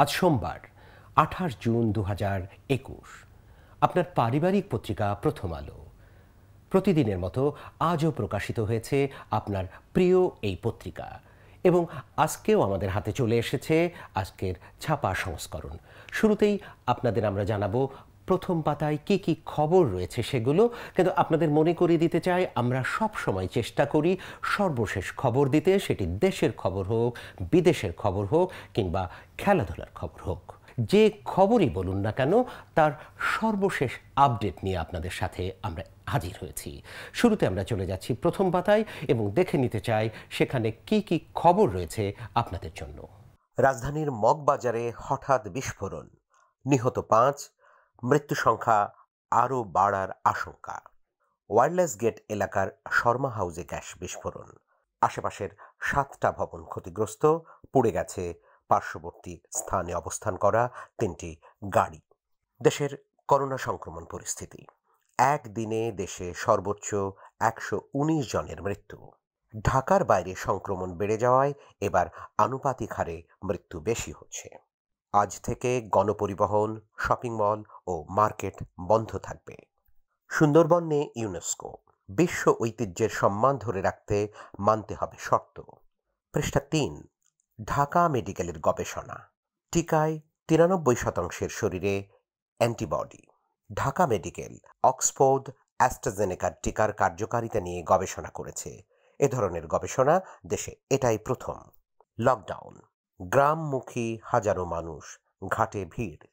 আজ সোমবার আঠাশ জুন দু একুশ আপনার পারিবারিক পত্রিকা প্রথম আলো প্রতিদিনের মতো আজও প্রকাশিত হয়েছে আপনার প্রিয় এই পত্রিকা এবং আজকেও আমাদের হাতে চলে এসেছে আজকের ছাপা সংস্করণ শুরুতেই আপনাদের আমরা জানাবো প্রথম পাতায় কি কি খবর রয়েছে সেগুলো কিন্তু আপনাদের মনে করিয়ে দিতে চাই আমরা সব সময় চেষ্টা করি সর্বশেষ খবর দিতে সেটি দেশের খবর হোক বিদেশের খবর হোক কিংবা খেলাধুলার খবর হোক যে খবরই বলুন না কেন তার সর্বশেষ আপডেট নিয়ে আপনাদের সাথে আমরা হাজির হয়েছি শুরুতে আমরা চলে যাচ্ছি প্রথম পাতায় এবং দেখে নিতে চাই সেখানে কি কি খবর রয়েছে আপনাদের জন্য রাজধানীর মগবাজারে হঠাৎ বিস্ফোরণ নিহত পাঁচ মৃত্যু সংখ্যা আরও বাড়ার আশঙ্কা ওয়ারলেস গেট এলাকার শর্মা হাউজে গ্যাস বিস্ফোরণ আশেপাশের সাতটা ভবন ক্ষতিগ্রস্ত পুড়ে গেছে পার্শ্ববর্তী স্থানে অবস্থান করা তিনটি গাড়ি দেশের করোনা সংক্রমণ পরিস্থিতি একদিনে দেশে সর্বোচ্চ একশো উনিশ জনের মৃত্যু ঢাকার বাইরে সংক্রমণ বেড়ে যাওয়ায় এবার আনুপাতিক হারে মৃত্যু বেশি হচ্ছে আজ থেকে গণপরিবহন শপিং মল ও মার্কেট বন্ধ থাকবে সুন্দরবন নিয়ে ইউনেস্কো বিশ্ব ঐতিহ্যের সম্মান ধরে রাখতে মানতে হবে শর্ত পৃষ্ঠা তিন ঢাকা মেডিকেলের গবেষণা টিকায় তিরানব্বই শতাংশের শরীরে অ্যান্টিবডি ঢাকা মেডিকেল অক্সফোর্ড অ্যাস্ট্রাজেনেকার টিকার কার্যকারিতা নিয়ে গবেষণা করেছে এ ধরনের গবেষণা দেশে এটাই প্রথম লকডাউন গ্রামমুখী হাজারো মানুষ ঘাটে ভিড়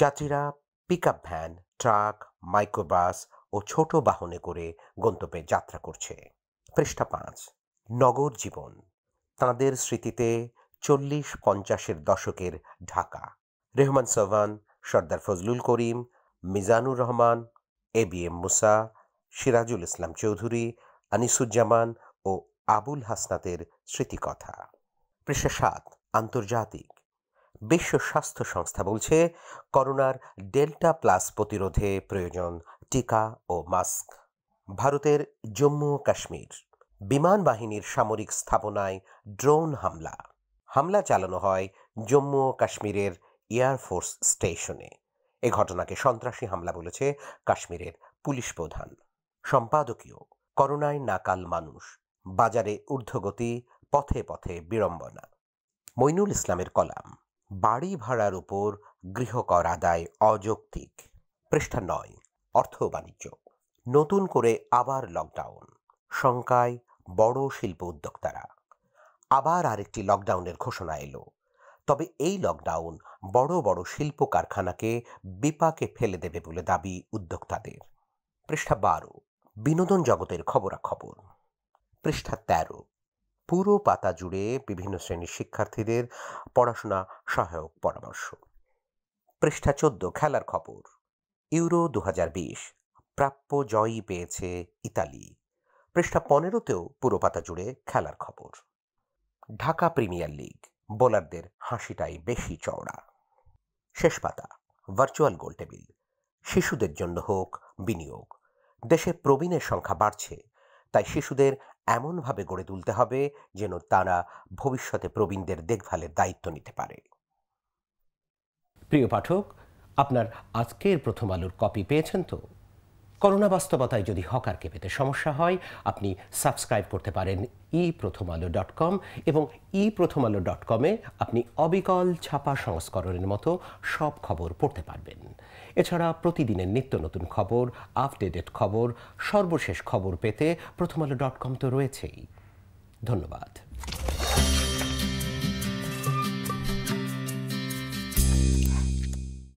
যাত্রীরা pick up van truck microbus ও ছোট বাহনে করে গন্তব্যে যাত্রা করছে পৃষ্ঠা পাঁচ নগর জীবন তাঁদের স্মৃতিতে চল্লিশ পঞ্চাশের দশকের Dhaka Rehman Sobhan Sardar Fazlul Karim Mizanur Rahman A B M Musa Serajul Islam Chowdhury Anisuzzaman ও আবুল হাসনাতের স্মৃতিকথা পৃষ্ঠা সাত আন্তর্জাতিক বিশ্ব স্বাস্থ্য সংস্থা বলছে করোনার ডেল্টা প্লাস প্রতিরোধে প্রয়োজন টিকা ও মাস্ক ভারতের জম্মু কাশ্মীর বিমান বাহিনীর সামরিক স্থাপনায় ড্রোন হামলা হামলা চালানো হয় জম্মু ও কাশ্মীরের এয়ারফোর্স স্টেশনে এ ঘটনাকে সন্ত্রাসী হামলা বলেছে কাশ্মীরের পুলিশ প্রধান সম্পাদকীয় করোনায় নাকাল মানুষ বাজারে ঊর্ধ্বগতি পথে পথে বিড়ম্বনা মইনুল ইসলামের কলাম বাড়ি ভাড়ার উপর গৃহকর আদায় অযৌক্তিক পৃষ্ঠা নয় অর্থ বাণিজ্য নতুন করে আবার লকডাউন শঙ্কায় বড় শিল্প উদ্যোক্তারা আবার আরেকটি লকডাউনের ঘোষণা এলো তবে এই লকডাউন বড় বড় শিল্প কারখানাকে বিপাকে ফেলে দেবে বলে দাবি উদ্যোক্তাদের পৃষ্ঠা বারো বিনোদন জগতের খবরাখবর পৃষ্ঠা তেরো পুরো পাতা জুড়ে বিভিন্ন শ্রেণীর শিক্ষার্থীদের পড়াশোনা সহায়ক পরামর্শ পৃষ্ঠা চোদ্দ খেলার খবর ইউরো দু প্রাপ্য জয়ই পেয়েছে ইতালি পৃষ্ঠা পনেরোতেও পুরো পাতা জুড়ে খেলার খবর ঢাকা প্রিমিয়ার লিগ বোলারদের হাসিটাই বেশি চওড়া শেষ পাতা ভার্চুয়াল গোলটেবিল শিশুদের জন্য হোক বিনিয়োগ দেশে প্রবীণের সংখ্যা বাড়ছে তাই শিশুদের এমনভাবে গড়ে তুলতে হবে যেন তারা ভবিষ্যতে প্রবীণদের দেখভালের দায়িত্ব নিতে পারে প্রিয় পাঠক আপনার আজকের প্রথম আলোর কপি পেয়েছেন তো করোনা বাস্তবতায় যদি হকারকে পেতে সমস্যা হয় আপনি সাবস্ক্রাইব করতে পারেন ই প্রথম আলো ডট কম এবং ই প্রথম আলো ডট কমে আপনি অবিকল ছাপা সংস্করণের মতো সব খবর পড়তে পারবেন এছাড়া প্রতিদিনের নিত্য নতুন খবর আপডেটেড খবর সর্বশেষ খবর পেতে প্রথম আলো ডট কম তো রয়েছেই ধন্যবাদ